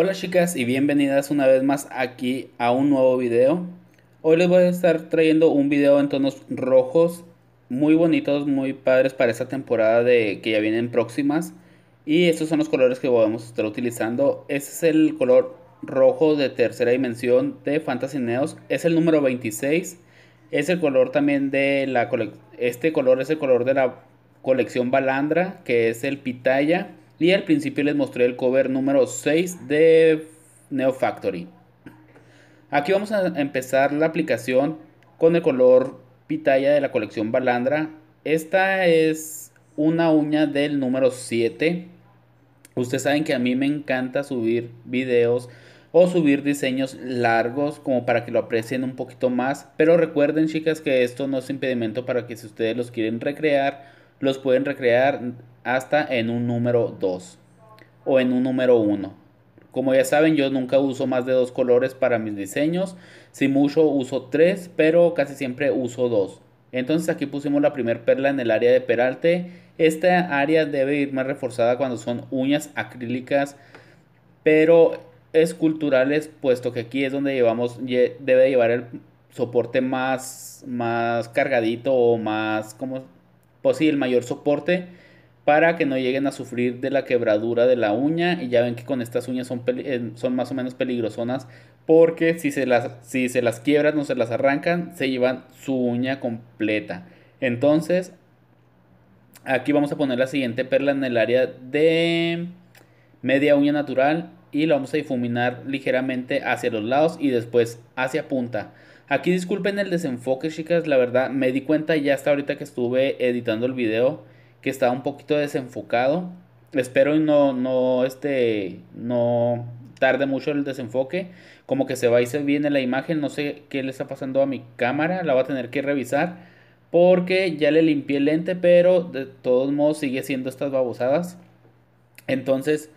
Hola chicas y bienvenidas una vez más aquí a un nuevo video. Hoy les voy a estar trayendo un video en tonos rojos muy bonitos, muy padres para esta temporada de que ya vienen próximas. Y estos son los colores que vamos a estar utilizando. Este es el color rojo de tercera dimensión de Fantasy Neos. Es el número 26. Es el color también de la Este color es el color de la colección Balandra, que es el Pitaya. Y al principio les mostré el cover número 6 de Neo Factory. Aquí vamos a empezar la aplicación con el color pitaya de la colección Balandra. Esta es una uña del número 7. Ustedes saben que a mí me encanta subir videos o subir diseños largos como para que lo aprecien un poquito más. Pero recuerden chicas que esto no es impedimento para que si ustedes los quieren recrear los pueden recrear hasta en un número 2 o en un número 1. Como ya saben, yo nunca uso más de dos colores para mis diseños. Si mucho uso tres, pero casi siempre uso dos. Entonces aquí pusimos la primera perla en el área de peralte. Esta área debe ir más reforzada cuando son uñas acrílicas, pero esculturales, puesto que aquí es donde llevamos, debe llevar el soporte más, más cargadito o más, como pues sí, el mayor soporte para que no lleguen a sufrir de la quebradura de la uña. Y ya ven que con estas uñas son, eh, son más o menos peligrosonas porque si se, las, si se las quiebran o se las arrancan, se llevan su uña completa. Entonces, aquí vamos a poner la siguiente perla en el área de media uña natural y la vamos a difuminar ligeramente hacia los lados y después hacia punta. Aquí disculpen el desenfoque, chicas. La verdad, me di cuenta ya hasta ahorita que estuve editando el video que estaba un poquito desenfocado. Espero y no, no, este, no tarde mucho el desenfoque. Como que se va y se viene la imagen. No sé qué le está pasando a mi cámara. La voy a tener que revisar. Porque ya le limpié el lente, pero de todos modos sigue siendo estas babosadas. Entonces,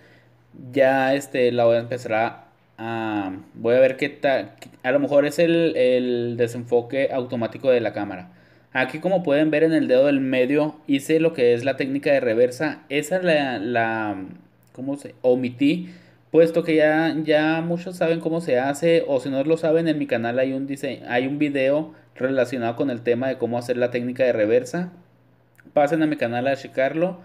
ya este, la voy a empezar a... voy a ver qué, tal... A lo mejor es el, desenfoque automático de la cámara. Aquí como pueden ver en el dedo del medio hice lo que es la técnica de reversa. Esa la, la ¿cómo se? Omití, puesto que ya, ya muchos saben cómo se hace o si no lo saben en mi canal hay un, hay un video relacionado con el tema de cómo hacer la técnica de reversa. Pasen a mi canal a checarlo.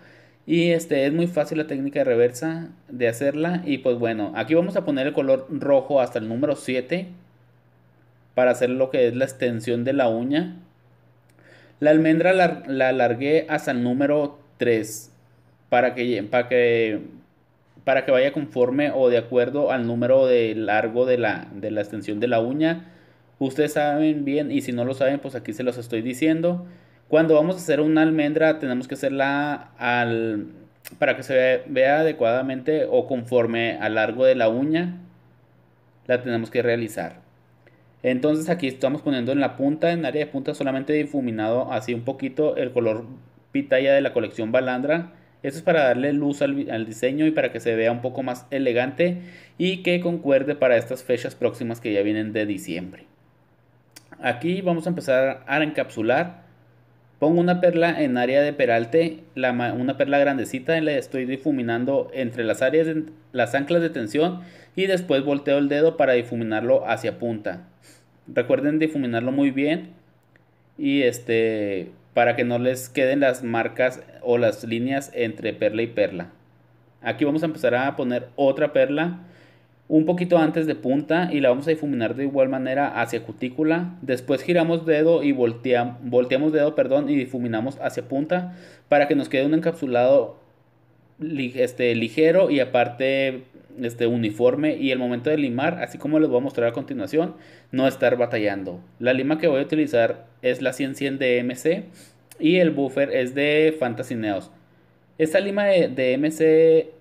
Y este es muy fácil la técnica de reversa de hacerla. Y pues bueno, aquí vamos a poner el color rojo hasta el número 7 para hacer lo que es la extensión de la uña. La almendra la, alargué hasta el número 3 para que, para que vaya conforme o de acuerdo al número de largo de la, extensión de la uña. Ustedes saben bien y si no lo saben pues aquí se los estoy diciendo. Cuando vamos a hacer una almendra tenemos que hacerla al, para que se vea adecuadamente o conforme al largo de la uña. La tenemos que realizar. Entonces aquí estamos poniendo en la punta, en área de punta solamente difuminado así un poquito el color pitaya de la colección Balandra. Esto es para darle luz al, diseño y para que se vea un poco más elegante y que concuerde para estas fechas próximas que ya vienen de diciembre. Aquí vamos a empezar a encapsular. Pongo una perla en área de peralte, una perla grandecita, la estoy difuminando entre las áreas, las anclas de tensión y después volteo el dedo para difuminarlo hacia punta. Recuerden difuminarlo muy bien y este para que no les queden las marcas o las líneas entre perla y perla. Aquí vamos a empezar a poner otra perla un poquito antes de punta y la vamos a difuminar de igual manera hacia cutícula. Después giramos dedo y volteamos, volteamos dedo perdón, y difuminamos hacia punta para que nos quede un encapsulado este, ligero y aparte este, uniforme y el momento de limar, así como les voy a mostrar a continuación, no estar batallando. La lima que voy a utilizar es la 100-100 de MC y el buffer es de Fantasy Neos. Esta lima de, de, MC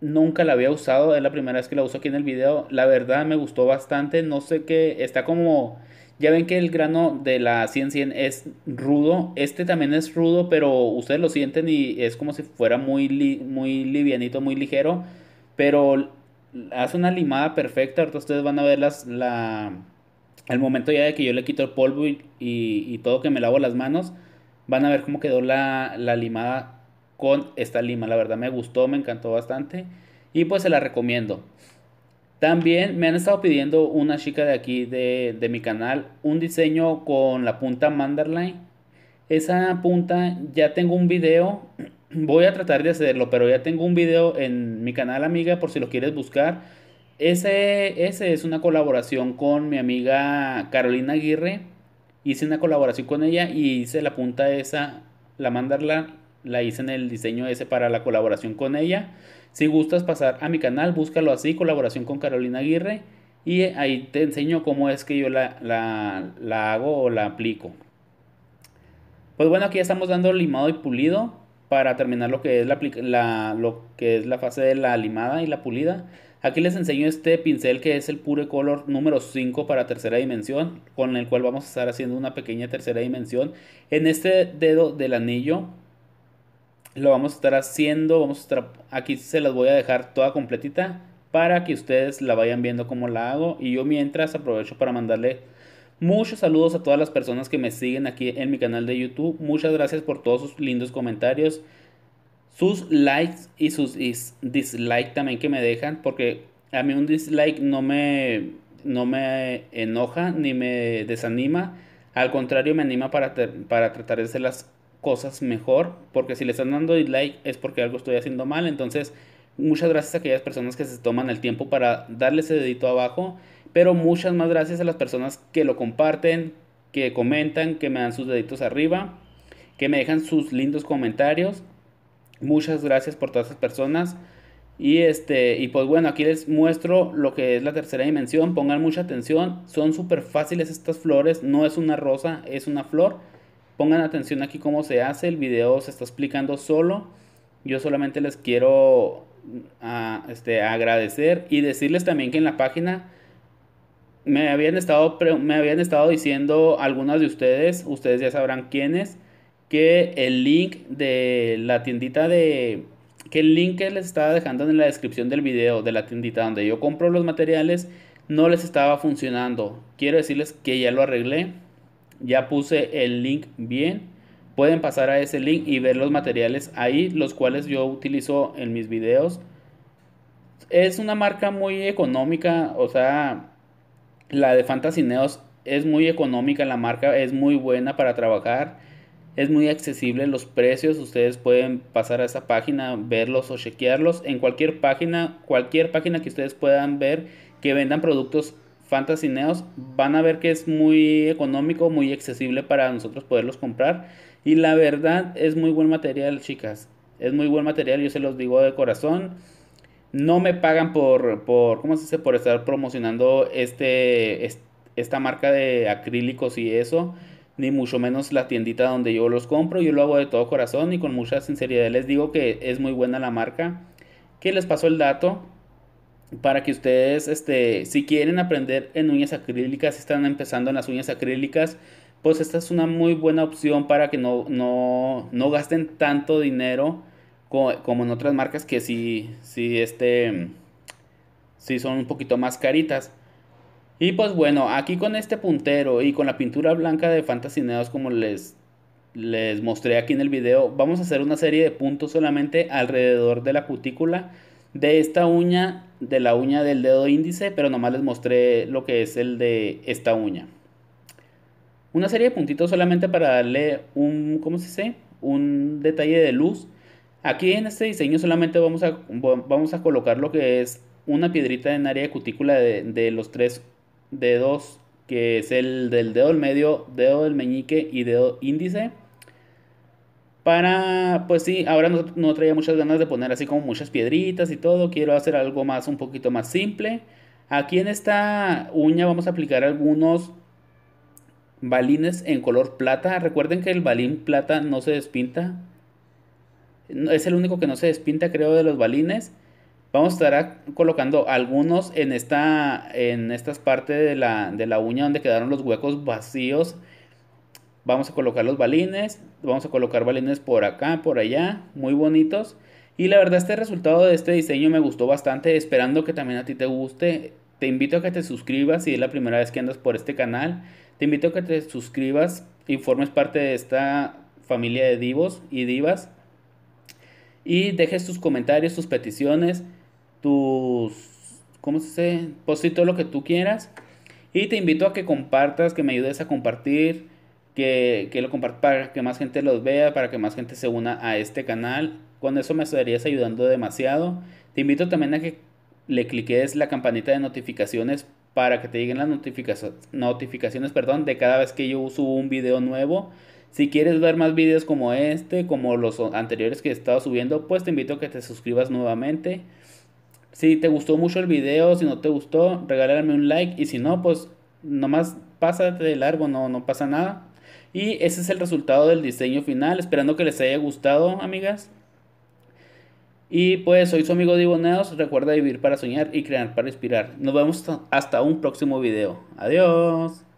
nunca la había usado, es la primera vez que la uso aquí en el video. La verdad me gustó bastante, no sé qué, está como ya ven que el grano de la 100-100 es rudo. Este también es rudo, pero ustedes lo sienten y es como si fuera muy, muy livianito, muy ligero. Pero hace una limada perfecta. Ahorita ustedes van a ver las, la, el momento ya de que yo le quito el polvo y, todo que me lavo las manos. Van a ver cómo quedó la, la limada con esta lima. La verdad me gustó, me encantó bastante. Y pues se la recomiendo. También me han estado pidiendo una chica de aquí de, mi canal un diseño con la punta Mandarline. Esa punta ya tengo un video, voy a tratar de hacerlo, pero ya tengo un video en mi canal amiga por si lo quieres buscar. Ese, ese es una colaboración con mi amiga Carolina Aguirre. Hice una colaboración con ella y hice la punta esa, la mandarla la hice en el diseño ese para la colaboración con ella. Si gustas pasar a mi canal, búscalo así, colaboración con Carolina Aguirre. Y ahí te enseño cómo es que yo la, hago o la aplico. Pues bueno, aquí ya estamos dando limado y pulido para terminar lo que es la, lo que es la fase de la limada y la pulida. Aquí les enseño este pincel que es el Pure Color número 5 para tercera dimensión, con el cual vamos a estar haciendo una pequeña tercera dimensión. En este dedo del anillo lo vamos a estar haciendo. Vamos a estar, aquí se las voy a dejar toda completita para que ustedes la vayan viendo cómo la hago. Y yo mientras aprovecho para mandarle muchos saludos a todas las personas que me siguen aquí en mi canal de YouTube. Muchas gracias por todos sus lindos comentarios. Sus likes y sus dislikes también que me dejan. Porque a mí un dislike no me, no me enoja ni me desanima. Al contrario, me anima para, para tratar de hacer cosas mejor, porque si le están dando dislike es porque algo estoy haciendo mal, entonces muchas gracias a aquellas personas que se toman el tiempo para darle ese dedito abajo, pero muchas más gracias a las personas que lo comparten, que comentan, que me dan sus deditos arriba, que me dejan sus lindos comentarios. Muchas gracias por todas esas personas. Y este, y pues bueno, aquí les muestro lo que es la tercera dimensión. Pongan mucha atención, son súper fáciles estas flores, no es una rosa, es una flor. Pongan atención aquí cómo se hace, el video se está explicando solo. Yo solamente les quiero mm, este, agradecer y decirles también que en la página me habían, estado, me habían estado diciendo algunas de ustedes, ustedes ya sabrán quiénes, que el link de la tiendita de... que el link que les estaba dejando en la descripción del video de la tiendita donde yo compro los materiales no les estaba funcionando. Quiero decirles que ya lo arreglé ya puse el link bien. Pueden pasar a ese link y ver los materiales ahí, los cuales yo utilizo en mis videos. Es una marca muy económica, o sea, la de Fantasy Neos es muy económica, la marca es muy buena para trabajar, es muy accesible los precios, ustedes pueden pasar a esa página, verlos o chequearlos en cualquier página, cualquier página que ustedes puedan ver que vendan productos Fantasy Neos, van a ver que es muy económico, muy accesible para nosotros poderlos comprar. Y la verdad es muy buen material, chicas. Es muy buen material, yo se los digo de corazón. No me pagan por, por ¿cómo se dice? Por estar promocionando este, esta marca de acrílicos y eso. Ni mucho menos la tiendita donde yo los compro. Yo lo hago de todo corazón y con mucha sinceridad. Les digo que es muy buena la marca. Que les pasó el dato para que ustedes, este, si quieren aprender en uñas acrílicas, si están empezando en las uñas acrílicas, pues esta es una muy buena opción para que no, gasten tanto dinero como, en otras marcas que si si este, son un poquito más caritas. Y pues bueno, aquí con este puntero y con la pintura blanca de Neos. como les, les mostré aquí en el video, vamos a hacer una serie de puntos solamente alrededor de la cutícula de esta uña, de la uña del dedo índice, pero nomás les mostré lo que es el de esta uña. Una serie de puntitos solamente para darle un, ¿cómo se dice? Un detalle de luz. Aquí en este diseño solamente vamos a, vamos a colocar lo que es una piedrita en área de cutícula de, de los tres dedos, que es el del dedo del medio, dedo del meñique y dedo índice para, pues sí, ahora no, traía muchas ganas de poner así como muchas piedritas y todo, quiero hacer algo más, un poquito más simple. Aquí en esta uña vamos a aplicar algunos balines en color plata. Recuerden que el balín plata no se despinta. Es el único que no se despinta, creo, de los balines. Vamos a estar colocando algunos en, esta, en estas partes de la, de la uña donde quedaron los huecos vacíos Vamos a colocar los balines, vamos a colocar balines por acá, por allá, muy bonitos. Y la verdad este resultado de este diseño me gustó bastante, esperando que también a ti te guste. Te invito a que te suscribas si es la primera vez que andas por este canal. Te invito a que te suscribas y formes parte de esta familia de divos y divas. Y dejes tus comentarios, tus peticiones, tus... ¿Cómo se dice? Pues todo lo que tú quieras. Y te invito a que compartas, que me ayudes a compartir que, lo compartas para que más gente los vea, para que más gente se una a este canal. Con eso me estarías ayudando demasiado. Te invito también a que le cliques la campanita de notificaciones para que te lleguen las notificaciones perdón, de cada vez que yo subo un video nuevo. Si quieres ver más videos como este, como los anteriores que he estado subiendo, pues te invito a que te suscribas nuevamente. Si te gustó mucho el video, si no te gustó, regálame un like y si no, pues nomás pásate de largo, no, no pasa nada. Y ese es el resultado del diseño final. Esperando que les haya gustado, amigas. Y pues soy su amigo Diboneos. Recuerda vivir para soñar y crear para inspirar. Nos vemos hasta un próximo video. Adiós.